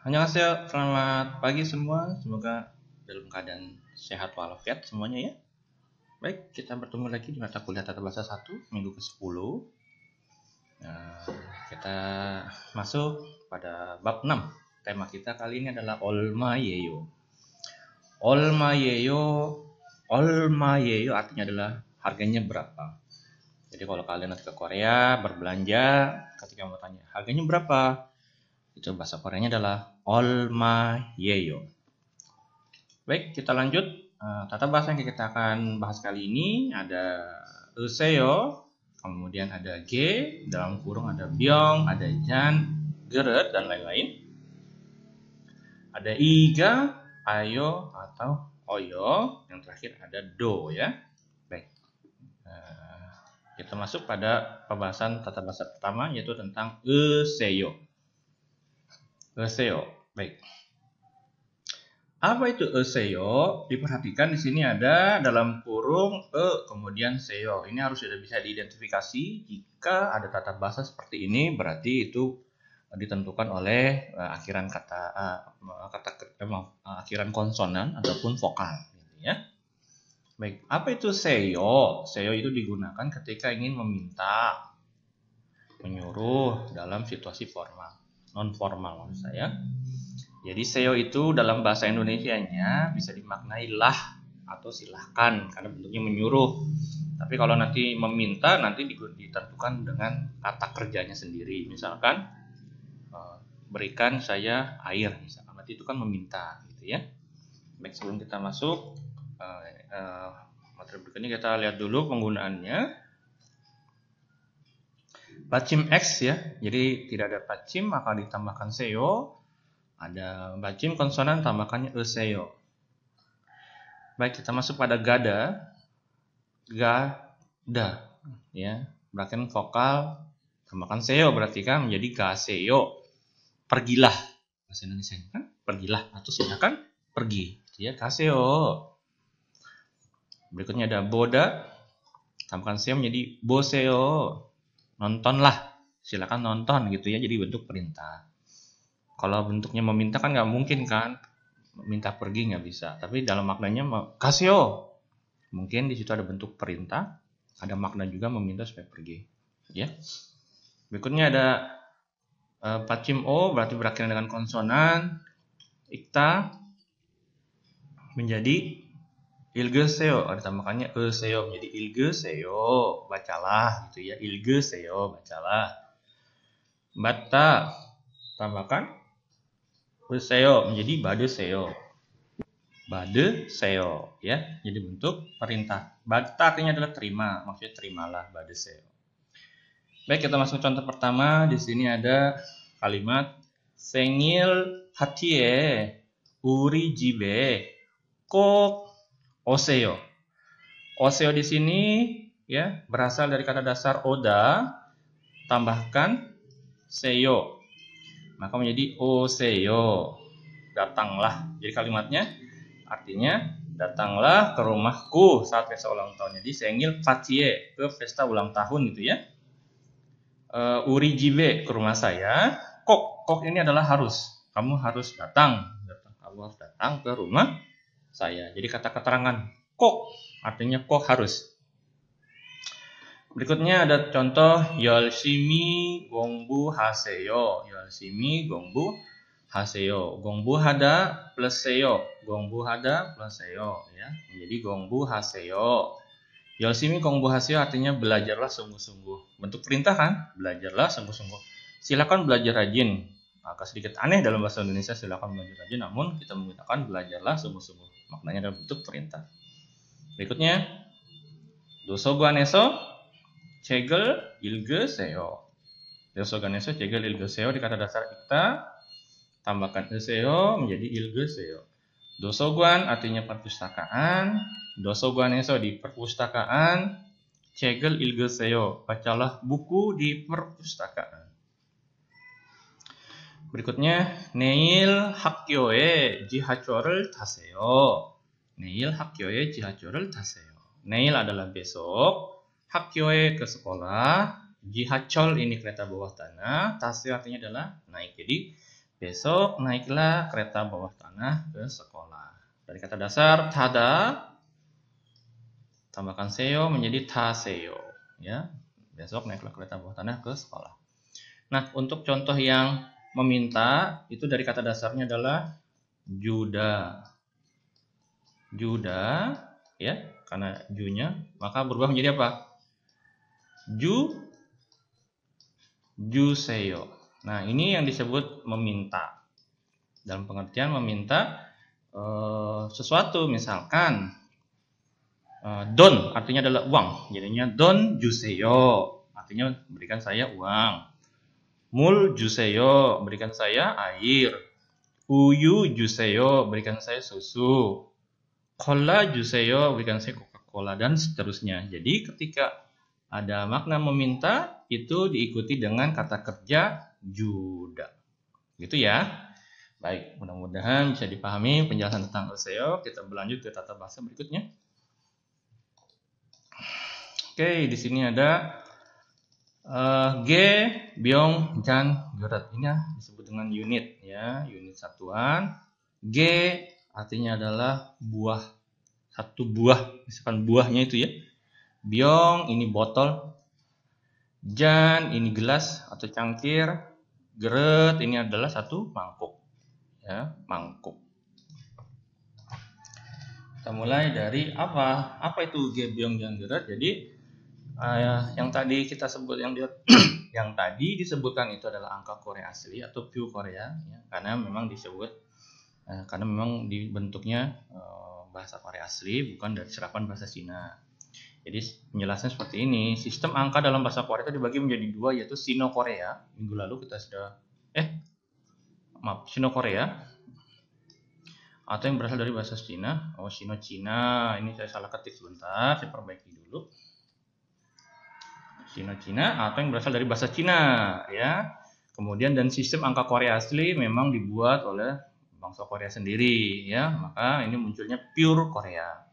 Annyeonghaseyo, selamat pagi semua. Semoga dalam keadaan sehat walafiat semuanya ya. Baik, kita bertemu lagi di mata kuliah Tata Bahasa 1, minggu ke-10. Nah, kita masuk pada bab 6. Tema kita kali ini adalah Olma Yeyo. Olma Yeyo, Olma Yeyo artinya adalah harganya berapa. Jadi kalau kalian nanti ke Korea berbelanja, ketika mau tanya harganya berapa, itu bahasa Koreanya adalah Olma Yeyo. Baik, kita lanjut. Eh, tata bahasa yang kita akan bahas kali ini ada useyo, kemudian ada g, dalam kurung ada byong, ada jan, geret, dan lain-lain. Ada iga, ayo, atau oyo. Yang terakhir ada do ya. Baik. Eh, kita masuk pada pembahasan tata bahasa pertama yaitu tentang useyo. Oseo. Baik. Apa itu SEO? Diperhatikan di sini ada dalam kurung e kemudian seo. Ini harus sudah bisa diidentifikasi. Jika ada tata bahasa seperti ini berarti itu ditentukan oleh e, akhiran kata e, e, kata eh, akhiran konsonan ataupun vokal gitu ya. Baik, apa itu seyo? Seyo itu digunakan ketika ingin meminta, menyuruh dalam situasi formal non formal maksud saya. Jadi seo itu dalam bahasa Indonesianya bisa dimaknai lah atau silahkan karena bentuknya menyuruh. Tapi kalau nanti meminta nanti ditentukan dengan kata kerjanya sendiri. Misalkan eh, berikan saya air misalkan. Berarti itu kan meminta gitu ya. Baik sebelum kita masuk eh, eh, materi berikutnya kita lihat dulu penggunaannya bacim X ya. Jadi tidak ada bacim maka ditambahkan seo. Ada bacim konsonan tambahkannya e seo. Baik, kita masuk pada gada. Gada ya. Berarti vokal tambahkan seo berarti kan menjadi seo. Pergilah bahasa Indonesia kan? Pergilah atau silakan pergi. Ya, ga seo. Berikutnya ada boda tambahkan seo menjadi boseo nontonlah silakan nonton gitu ya jadi bentuk perintah kalau bentuknya meminta kan nggak mungkin kan minta pergi nggak bisa tapi dalam maknanya kasio mungkin di situ ada bentuk perintah ada makna juga meminta supaya pergi ya berikutnya ada uh, pacim o berarti berakhir dengan konsonan ikta menjadi ilge seo ada oh, tambahkannya e jadi ilge seo bacalah gitu ya seo bacalah bata tambahkan e seyo menjadi bade seyo bade seo ya jadi bentuk perintah bata artinya adalah terima maksudnya terimalah bade seo baik kita masuk contoh pertama di sini ada kalimat sengil hatie uri jibe kok Oseo. Oseo di sini ya berasal dari kata dasar oda tambahkan seyo. Maka menjadi oseo. Datanglah. Jadi kalimatnya artinya datanglah ke rumahku saat pesta ulang tahun. Jadi sengil patie ke pesta ulang tahun gitu ya. Uh, e, uri ke rumah saya. Kok kok ini adalah harus. Kamu harus datang. datang. Kamu datang ke rumah saya. Jadi kata keterangan kok artinya kok harus. Berikutnya ada contoh yolshimi gongbu haseyo. Yolshimi gongbu haseyo. Gongbu hada plus seyo. Gongbu hada plus seyo ya. Menjadi gongbu haseyo. Yolshimi gongbu haseyo artinya belajarlah sungguh-sungguh. Bentuk perintah kan? Belajarlah sungguh-sungguh. Silakan belajar rajin agak sedikit aneh dalam bahasa Indonesia silakan maju saja namun kita menggunakan belajarlah sungguh-sungguh maknanya dalam bentuk perintah berikutnya ganeso cegel ilgeseo ganeso cegel ilgeseo di kata dasar kita tambahkan e, seo menjadi ilgeseo dosoguan artinya perpustakaan ganeso di perpustakaan cegel ilgeseo bacalah buku di perpustakaan berikutnya 내일 학교에 지하철을 타세요. 내일 학교에 지하철을 타세요. 내일 adalah besok, 학교에 ke sekolah, 지하철 ini kereta bawah tanah, tasir artinya adalah naik. Jadi besok naiklah kereta bawah tanah ke sekolah. Dari kata dasar tada tambahkan seo menjadi taseo ya. Besok naiklah kereta bawah tanah ke sekolah. Nah, untuk contoh yang meminta itu dari kata dasarnya adalah juda. Juda ya, karena junya maka berubah menjadi apa? Ju juseyo. Nah, ini yang disebut meminta. Dalam pengertian meminta e, sesuatu misalkan e, don artinya adalah uang. Jadinya don ju juseyo artinya berikan saya uang. Mul juseyo, berikan saya air. Uyu juseyo, berikan saya susu. Cola, juseyo, berikan saya Coca-Cola dan seterusnya. Jadi ketika ada makna meminta itu diikuti dengan kata kerja juda. Gitu ya. Baik, mudah-mudahan bisa dipahami penjelasan tentang oseo. Kita berlanjut ke tata bahasa berikutnya. Oke, di sini ada uh, G biong Jan geret ini ya disebut dengan unit ya unit satuan G artinya adalah buah satu buah misalkan buahnya itu ya Biong ini botol Jan ini gelas atau cangkir Geret ini adalah satu mangkuk ya mangkuk kita mulai dari apa apa itu G biong Jan Geret jadi uh, yang tadi kita sebut yang di, yang tadi disebutkan itu adalah angka Korea asli atau view Korea ya, karena memang disebut uh, karena memang dibentuknya uh, bahasa Korea asli bukan dari serapan bahasa Cina. Jadi penjelasannya seperti ini. Sistem angka dalam bahasa Korea itu dibagi menjadi dua yaitu Sino Korea. Minggu lalu kita sudah eh maaf Sino Korea atau yang berasal dari bahasa Cina. Oh Sino Cina. Ini saya salah ketik sebentar. Saya perbaiki dulu. Cina-Cina atau yang berasal dari bahasa Cina ya. Kemudian dan sistem angka Korea asli memang dibuat oleh bangsa Korea sendiri ya. Maka ini munculnya pure Korea.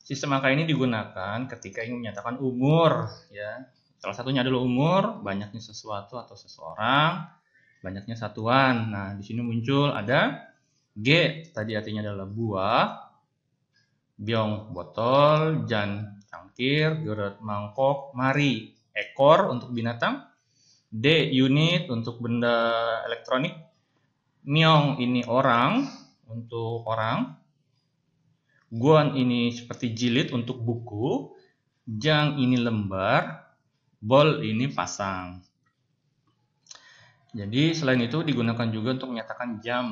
Sistem angka ini digunakan ketika ingin menyatakan umur ya. Salah satunya adalah umur, banyaknya sesuatu atau seseorang, banyaknya satuan. Nah, di sini muncul ada G tadi artinya adalah buah, biong botol, jan cangkir, geret mangkok, mari ekor untuk binatang, D unit untuk benda elektronik, Myong ini orang untuk orang, Guan ini seperti jilid untuk buku, Jang ini lembar, Bol ini pasang. Jadi selain itu digunakan juga untuk menyatakan jam,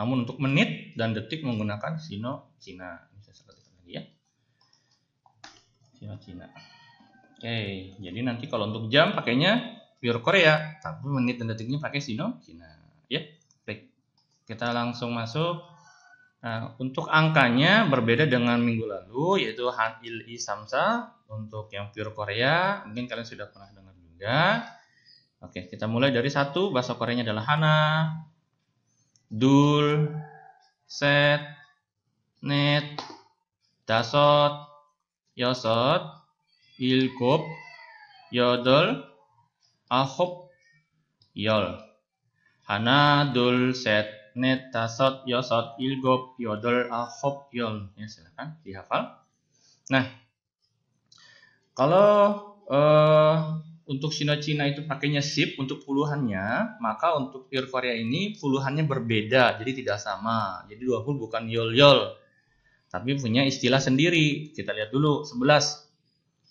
namun untuk menit dan detik menggunakan sino Cina. Ini saya lagi ya. Sino Cina. -Cina okay, jadi nanti kalau untuk jam pakainya Pure Korea, tapi menit dan detiknya pakai Sino Cina. Ya, baik. Kita langsung masuk. Nah, untuk angkanya berbeda dengan minggu lalu, yaitu Han Il I Samsa. Untuk yang Pure Korea, mungkin kalian sudah pernah dengar juga. Oke, kita mulai dari satu. Bahasa Koreanya adalah Hana, Dul, Set, Net, Dasot, Yosot, 여덟, Yodol, Ahop, Yol. 둘, set 넷, 다섯, yosot 일곱, yodol ahop yol. Ya silakan dihafal. Nah, kalau uh, untuk Sino Cina itu pakainya sip untuk puluhannya, maka untuk pure Korea ini puluhannya berbeda, jadi tidak sama. Jadi 20 bukan yol yol, tapi punya istilah sendiri. Kita lihat dulu 11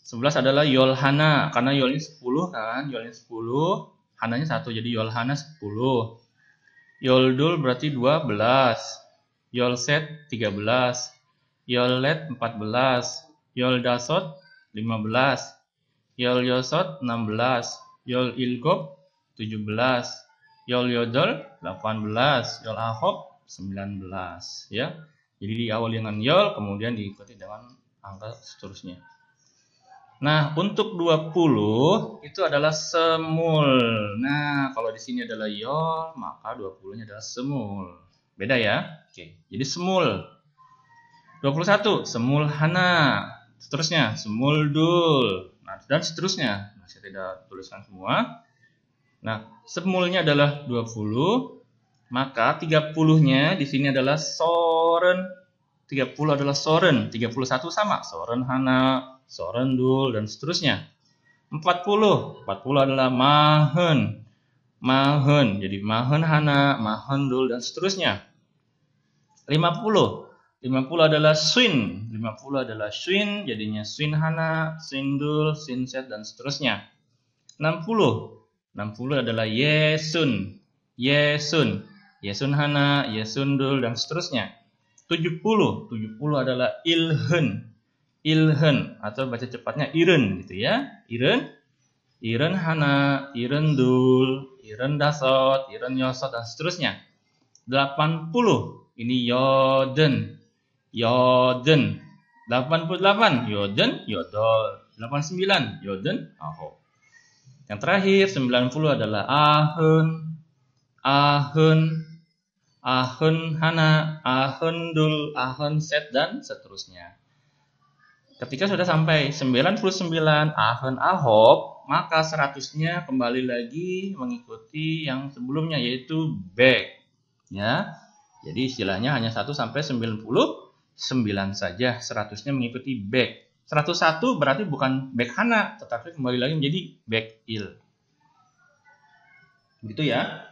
11 adalah Yolhana karena Yolnya 10 kan, Yolnya 10, Hananya 1 jadi Yolhana 10. Yoldul berarti 12. Yolset 13. Yolet 14. Yoldasot 15. Yol Yosot 16. Yol Ilgob 17. Yol Yodol 18. Yol Ahok 19 ya. Jadi diawali dengan Yol kemudian diikuti dengan angka seterusnya. Nah, untuk 20 itu adalah semul. Nah, kalau di sini adalah yol, maka 20-nya adalah semul. Beda ya? Oke. Jadi semul. 21 semul hana. Seterusnya semul dul. Nah, dan seterusnya. Nah, saya tidak tuliskan semua. Nah, semulnya adalah 20, maka 30-nya di sini adalah soren. 30 adalah soren, 31 sama soren hana, sorendul, dan seterusnya. 40. 40 adalah mahen. Mahen. Jadi mahen hana, mahen dul, dan seterusnya. 50. 50 adalah swin. 50 adalah swin, jadinya swin hana, swin dul, swin set, dan seterusnya. 60. 60 adalah Yesun. Yesun. Yesun Hana, Yesun Dul, dan seterusnya. 70. 70 adalah Ilhen. Ilhen atau baca cepatnya Iren gitu ya. Iren, Iren Hana, Iren Dul, Iren Dasot, Iren Yosot dan seterusnya. 80 ini Yoden, Yoden. 88 Yoden, Yodol. 89 Yoden, Aho. Yang terakhir 90 adalah Ahun, Ahun, Ahun Hana, Ahun Dul, Ahun Set dan seterusnya. Ketika sudah sampai 99 Ahen ahok maka 100-nya kembali lagi mengikuti yang sebelumnya yaitu back. Ya. Jadi istilahnya hanya 1 sampai 99 saja, 100-nya mengikuti back. 101 berarti bukan back Hana, tetapi kembali lagi menjadi back il. Begitu ya.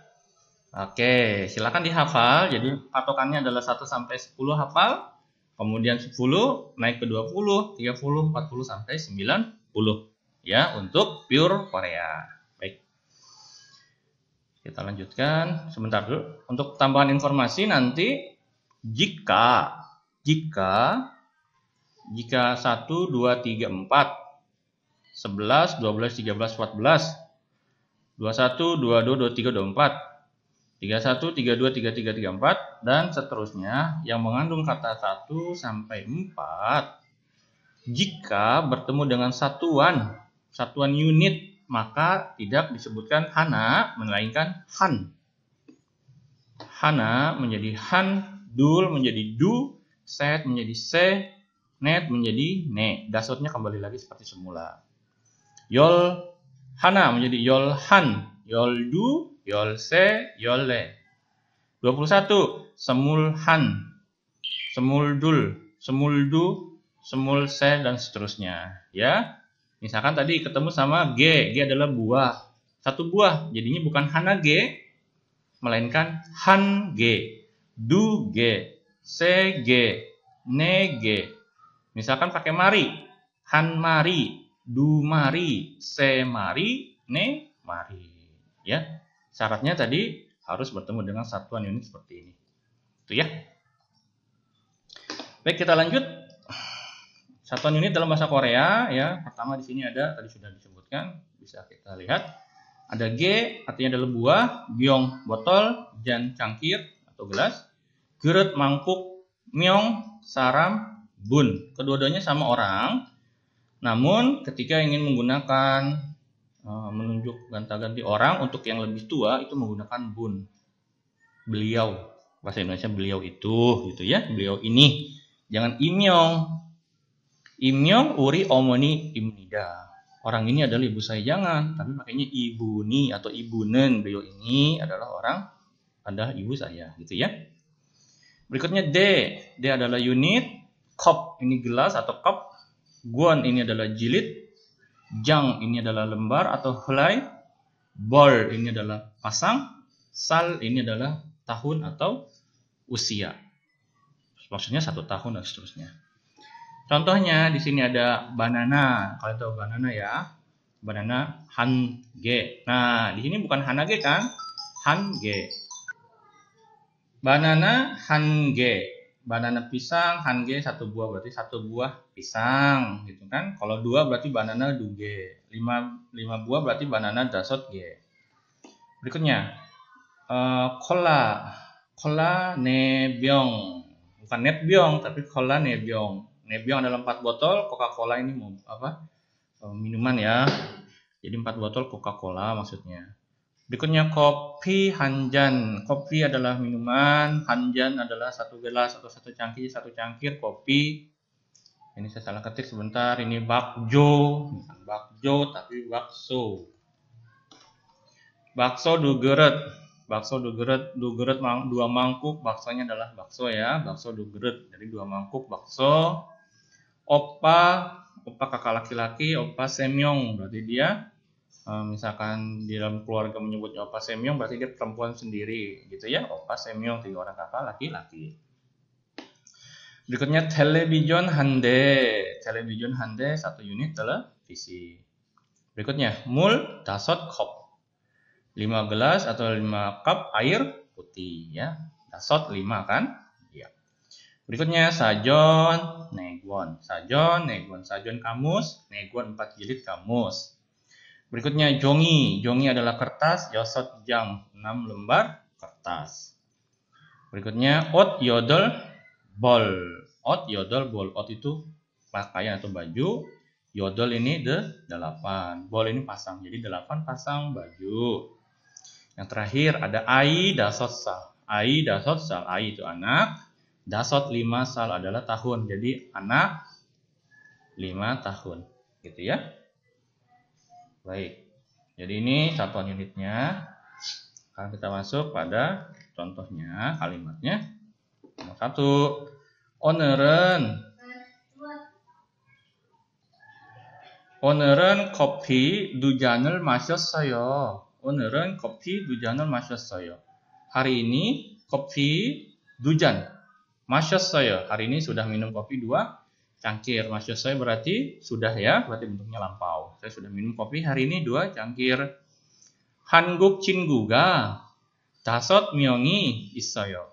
Oke, silakan dihafal. Jadi patokannya adalah 1 sampai 10 hafal, kemudian 10 naik ke 20, 30, 40 sampai 90 ya untuk pure Korea. Baik. Kita lanjutkan sebentar dulu. Untuk tambahan informasi nanti jika jika jika 1 2 3 4 11 12 13 14 21 22 23 24 31, 32, 33, 34, dan seterusnya yang mengandung kata 1 sampai 4 jika bertemu dengan satuan, satuan unit, maka tidak disebutkan hana, melainkan han. Hana menjadi han, dul menjadi du, set menjadi se, net menjadi ne. Dasarnya kembali lagi seperti semula. Yol hana menjadi yol han, Yoldu, Yolse, Yole. 21. Semulhan, Semuldul, Semuldu, Semulse, dan seterusnya. Ya, Misalkan tadi ketemu sama G, G adalah buah. Satu buah, jadinya bukan Hana G, melainkan Han G, Du G, Se G, Ne G. Misalkan pakai Mari, Han Mari, Du Mari, Se Mari, Ne Mari ya syaratnya tadi harus bertemu dengan satuan unit seperti ini itu ya baik kita lanjut satuan unit dalam bahasa Korea ya pertama di sini ada tadi sudah disebutkan bisa kita lihat ada G artinya adalah buah, biong botol, dan cangkir atau gelas, gerut mangkuk, myong saram, bun. Kedua-duanya sama orang. Namun ketika ingin menggunakan Eh, menunjuk gonta-ganti orang untuk yang lebih tua itu menggunakan bun. Beliau, bahasa Indonesia beliau itu gitu ya, beliau ini. Jangan imyong. Imyong uri omoni imnida. Orang ini adalah ibu saya jangan, tapi makanya ibu ibuni atau ibu nen beliau ini adalah orang adalah ibu saya gitu ya. Berikutnya D. D adalah unit, cup ini gelas atau cup, guan ini adalah jilid, Jang ini adalah lembar atau helai. Bol ini adalah pasang. Sal ini adalah tahun atau usia. Maksudnya satu tahun dan seterusnya. Contohnya di sini ada banana. Kalian tahu banana ya? Banana han hange. Nah, di sini bukan hanage kan? han Hange. Banana han hange banana pisang hange satu buah berarti satu buah pisang gitu kan kalau dua berarti banana duge lima, lima buah berarti banana dasot ge berikutnya uh, kola nebyong bukan nebyong tapi kola nebyong nebyong adalah empat botol coca cola ini mau apa eh, minuman ya jadi empat botol coca cola maksudnya Berikutnya kopi hanjan. Kopi adalah minuman, hanjan adalah satu gelas atau satu cangkir, satu cangkir kopi. Ini saya salah ketik sebentar. Ini bakjo, bakjo tapi bakso. Bakso dugeret bakso dugeret dugeret mang, dua mangkuk baksonya adalah bakso ya bakso dugeret jadi dua mangkuk bakso opa opa kakak laki-laki opa semyong berarti dia Eh, misalkan di dalam keluarga menyebutnya opa semyong berarti dia perempuan sendiri gitu ya opa semyong tiga orang kakak laki-laki berikutnya television hande television hande satu unit televisi berikutnya mul dasot kop 5 gelas atau 5 cup air putih ya dasot 5 kan Ya. Berikutnya sajon, negon, sajon, negon, sajon kamus, negon empat jilid kamus. Berikutnya jongi. Jongi adalah kertas, yosot jam 6 lembar kertas. Berikutnya ot yodol bol. Ot yodol bol. Ot itu pakaian atau baju. Yodol ini the 8. Bol ini pasang. Jadi 8 pasang baju. Yang terakhir ada ai dasot sal. Ai dasot sal. Ai itu anak. Dasot 5 sal adalah tahun. Jadi anak 5 tahun. Gitu ya. Baik. Jadi ini satuan unitnya. Sekarang kita masuk pada contohnya kalimatnya. Nomor satu. Oneren. 오늘은 kopi 두 잔을 마셨어요. 오늘은 kopi 두 잔을 마셨어요. Hari ini kopi dujan. saya. Hari ini sudah minum kopi dua cangkir. Maksud saya berarti sudah ya, berarti bentuknya lampau. Saya sudah minum kopi hari ini dua cangkir. Hanguk cingguga, tasot myongi isoyo.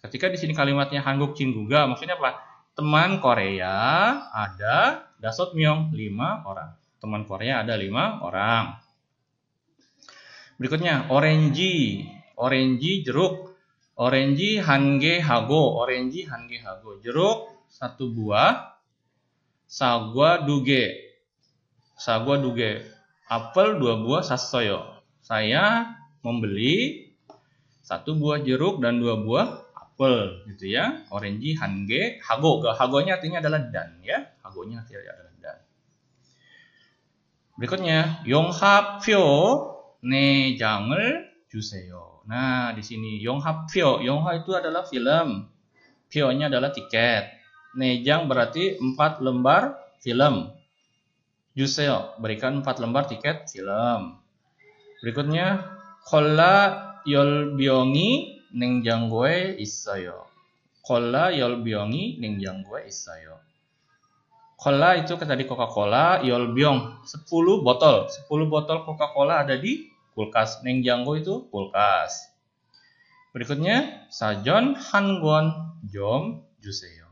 Ketika di sini kalimatnya hanguk cingguga, maksudnya apa? Teman Korea ada dasot myong lima orang. Teman Korea ada lima orang. Berikutnya orange orange jeruk, orange hange hago, orange hange hago jeruk satu buah sagwa duge sagwa duge apel dua buah sasoyo saya membeli satu buah jeruk dan dua buah apel gitu ya orange hange hago hagonya artinya adalah dan ya hagonya artinya adalah dan berikutnya yonghapyo ne jangel juseyo nah di sini yonghapyo yongha itu adalah film pio nya adalah tiket Nejang berarti 4 lembar film. Juseo, berikan 4 lembar tiket film. Berikutnya, Kola Biongi Nengjang gue isayo. Kola Biongi Nengjang gue isayo. Kola itu tadi Coca-Cola, Biong, 10 botol. 10 botol Coca-Cola ada di kulkas. Nengjang gue itu kulkas. Berikutnya, Sajon Hangon Jom Juseyo.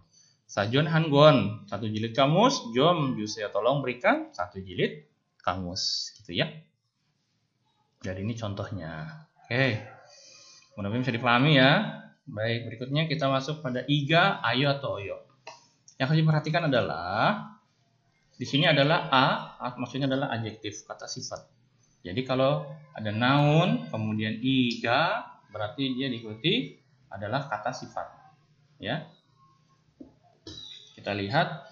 Sajon Hangon, satu jilid kamus. Jom bisa tolong berikan satu jilid kamus, gitu ya. Jadi ini contohnya. Oke, okay. mudah-mudahan bisa dipahami ya. Baik, berikutnya kita masuk pada iga, ayo atau oyo. Yang harus diperhatikan adalah di sini adalah a, maksudnya adalah adjektif kata sifat. Jadi kalau ada noun kemudian iga berarti dia diikuti adalah kata sifat. Ya, kita lihat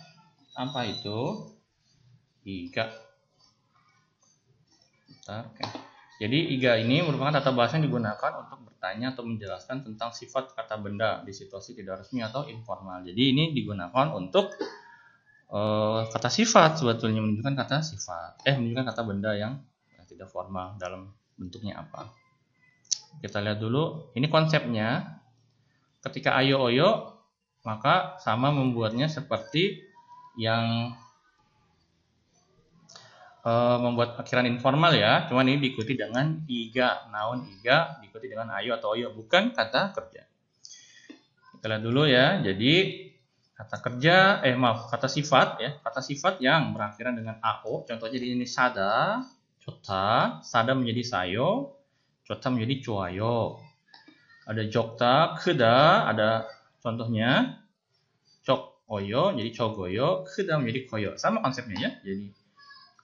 apa itu? Iga. Bentar, okay. Jadi iga ini merupakan tata bahasa yang digunakan untuk bertanya atau menjelaskan tentang sifat kata benda di situasi tidak resmi atau informal. Jadi ini digunakan untuk uh, kata sifat sebetulnya menunjukkan kata sifat, eh menunjukkan kata benda yang eh, tidak formal dalam bentuknya apa. Kita lihat dulu. Ini konsepnya. Ketika ayo oyo maka sama membuatnya seperti yang e, membuat akhiran informal ya, cuman ini diikuti dengan iga, naun iga diikuti dengan ayo atau oyo, bukan kata kerja. Kita lihat dulu ya, jadi kata kerja, eh maaf, kata sifat ya, kata sifat yang berakhiran dengan ao, contohnya di ini sada, cota, sada menjadi sayo, cota menjadi cuayo. Ada jokta, keda, ada Contohnya cok koyo jadi cogoyo, kedam jadi koyo. Sama konsepnya ya. Jadi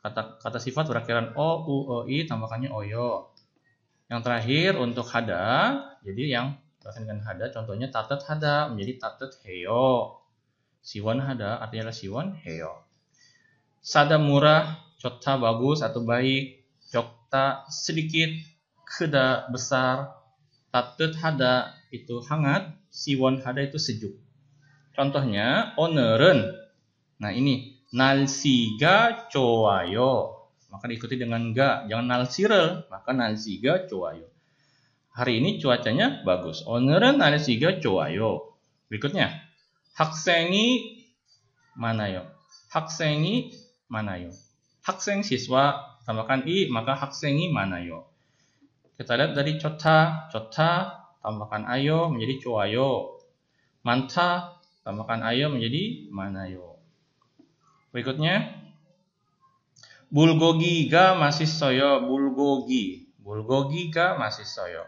kata kata sifat berakhiran o, u, o, e, i tambahkannya oyo. Yang terakhir untuk hada, jadi yang terakhir dengan hada contohnya tatet hada menjadi tatet heyo. siwon hada artinya adalah siwon heyo. Sada murah, cota bagus atau baik, cokta sedikit, keda besar, tatet hada itu hangat, siwon hada itu sejuk. Contohnya oneren. Nah ini nalsiga coayo. Maka diikuti dengan ga. Jangan nalsirel, maka nalsiga coayo. Hari ini cuacanya bagus. Oneren nalsiga coayo. Berikutnya. Haksengi manayo. Haksengi yo? Hakseng siswa tambahkan i maka haksengi yo? Kita lihat dari cota, cota tambahkan ayo menjadi cuayo. Manta tambahkan ayo menjadi manayo. Berikutnya bulgogi ga masih soyo bulgogi. Bulgogi ga masih soyo.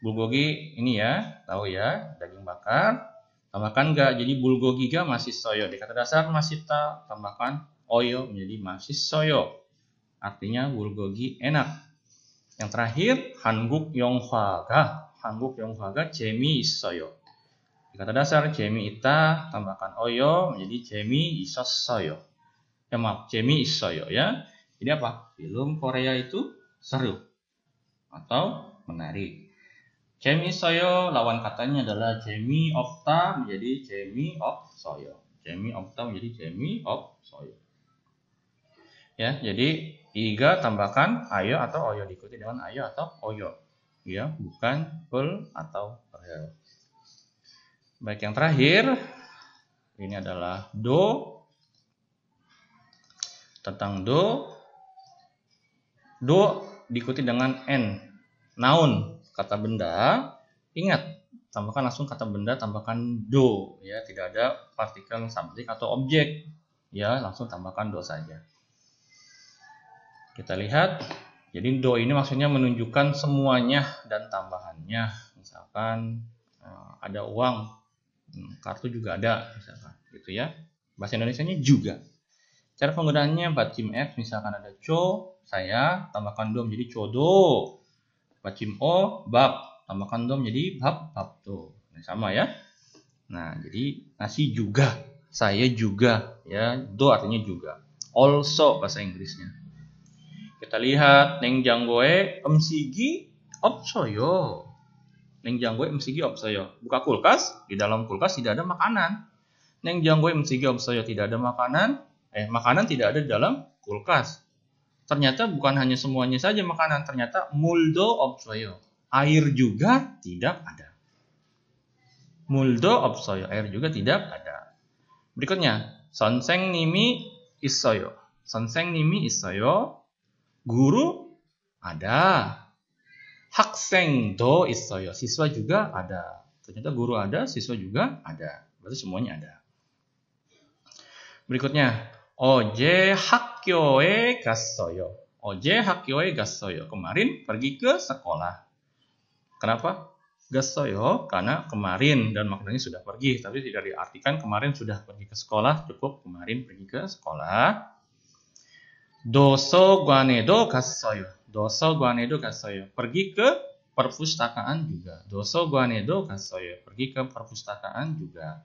Bulgogi ini ya, tahu ya, daging bakar. Tambahkan ga jadi bulgogi ga masih soyo. Di kata dasar masih ta tambahkan oyo menjadi masih soyo. Artinya bulgogi enak. Yang terakhir, hanguk yonghwa ga hanguk yang fagat jemi isoyo. Di kata dasar jemi ita tambahkan oyo menjadi jemi isosoyo. Ya maaf, jemi isoyo ya. Ini apa? Film Korea itu seru atau menarik. Jemi isoyo lawan katanya adalah jemi opta menjadi jemi of soyo. Jemi opta menjadi jemi of soyo. Ya, jadi iga tambahkan ayo atau oyo diikuti dengan ayo atau oyo ya bukan pull atau rel baik yang terakhir ini adalah do tentang do do diikuti dengan n noun kata benda ingat tambahkan langsung kata benda tambahkan do ya tidak ada partikel subjek atau objek ya langsung tambahkan do saja kita lihat jadi do ini maksudnya menunjukkan semuanya dan tambahannya. Misalkan eh, ada uang, hmm, kartu juga ada, misalkan gitu ya. Bahasa Indonesia-nya juga. Cara penggunaannya bacim X misalkan ada co, saya tambahkan do menjadi codo. Bacim O, bab, tambahkan do jadi bab, bab do. Nah, sama ya. Nah, jadi nasi juga, saya juga ya, do artinya juga. Also bahasa Inggrisnya. Kita lihat neng janggoe emsigi opsoyo. Neng janggoe emsigi opsoyo. Buka kulkas, di dalam kulkas tidak ada makanan. Neng janggoe emsigi opsoyo tidak ada makanan. Eh, makanan tidak ada di dalam kulkas. Ternyata bukan hanya semuanya saja makanan, ternyata muldo opsoyo. Air juga tidak ada. Muldo opsoyo, air juga tidak ada. Berikutnya, sonseng nimi isoyo. Sonseng nimi isoyo, guru ada. Hak do isoyo, siswa juga ada. Ternyata guru ada, siswa juga ada. Berarti semuanya ada. Berikutnya, oje hakyoe gasoyo. Oje hakyoe gasoyo. Kemarin pergi ke sekolah. Kenapa? Gasoyo karena kemarin dan maknanya sudah pergi, tapi tidak diartikan kemarin sudah pergi ke sekolah, cukup kemarin pergi ke sekolah. Doso guane Guanedo Kasoyo. Doso guane Guanedo Kasoyo. Pergi ke perpustakaan juga. Doso guane Guanedo Kasoyo. Pergi ke perpustakaan juga.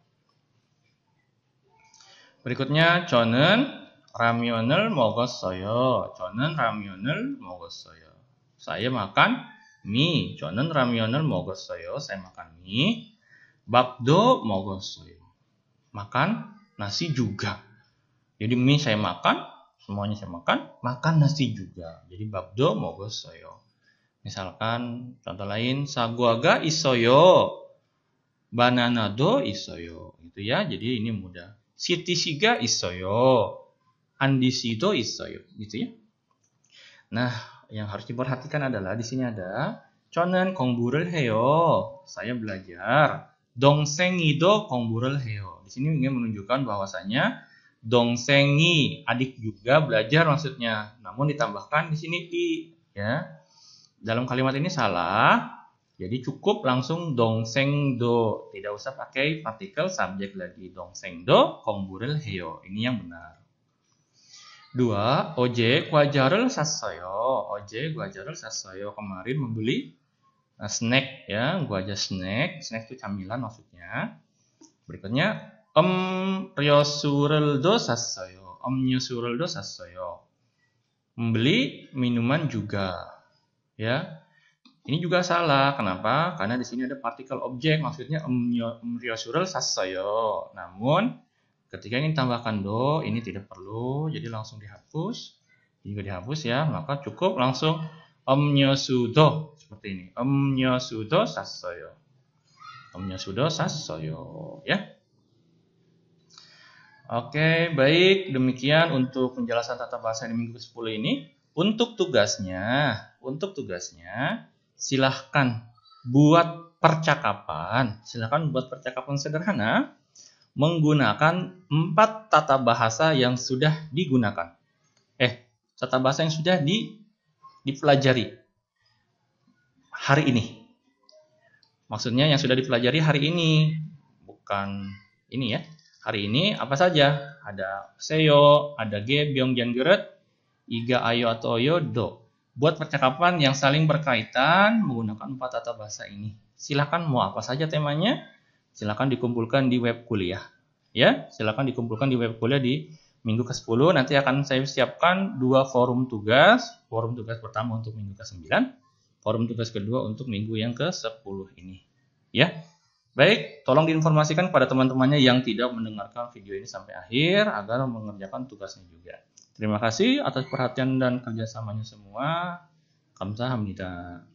Berikutnya chonen ramyon을 mogosoyo. Chonen ramyon을 mogosoyo. Saya makan mie. Chonen ramyon을 mogosoyo. Saya makan mie. Bakdo mogosoyo. Makan nasi juga. Jadi mie saya makan, semuanya saya makan makan nasi juga jadi babdo mogo soyo misalkan contoh lain saguaga isoyo banana do isoyo itu ya jadi ini mudah siga isoyo andisido isoyo gitu ya nah yang harus diperhatikan adalah di sini ada chonen kongburul heyo saya belajar dongsengido kongburul heyo di sini ingin menunjukkan bahwasanya dongsengi adik juga belajar maksudnya namun ditambahkan di sini i ya dalam kalimat ini salah jadi cukup langsung dongseng do tidak usah pakai partikel subjek lagi dongseng do kongburil heo ini yang benar dua oje kuajarul sasoyo oje kuajarul sasoyo kemarin membeli eh, snack ya gua aja snack snack itu camilan maksudnya berikutnya Om 음료수를도 Om 음료수를도 샀어요. Membeli minuman juga. Ya. Ini juga salah. Kenapa? Karena di sini ada partikel objek, maksudnya om umriosurel sassayo. Namun ketika ingin tambahkan do, ini tidak perlu, jadi langsung dihapus. Jika dihapus ya, maka cukup langsung om omnyosudo seperti ini. Om Omnyosudo Om Omnyosudo Sasoyo. ya. Oke, baik. Demikian untuk penjelasan tata bahasa di minggu ke-10 ini. Untuk tugasnya, untuk tugasnya silahkan buat percakapan, silahkan buat percakapan sederhana menggunakan empat tata bahasa yang sudah digunakan. Eh, tata bahasa yang sudah di, dipelajari hari ini. Maksudnya yang sudah dipelajari hari ini, bukan ini ya, Hari ini apa saja? Ada Seo, ada Ge, Byung, Janggereut, Iga, Ayo atau Oyo, Do. Buat percakapan yang saling berkaitan menggunakan empat tata bahasa ini. Silakan mau apa saja temanya, silakan dikumpulkan di web kuliah. Ya, silakan dikumpulkan di web kuliah di minggu ke-10 nanti akan saya siapkan dua forum tugas. Forum tugas pertama untuk minggu ke-9, forum tugas kedua untuk minggu yang ke-10 ini. Ya. Baik, tolong diinformasikan kepada teman-temannya yang tidak mendengarkan video ini sampai akhir agar mengerjakan tugasnya juga. Terima kasih atas perhatian dan kerjasamanya semua. Kamsahamnida.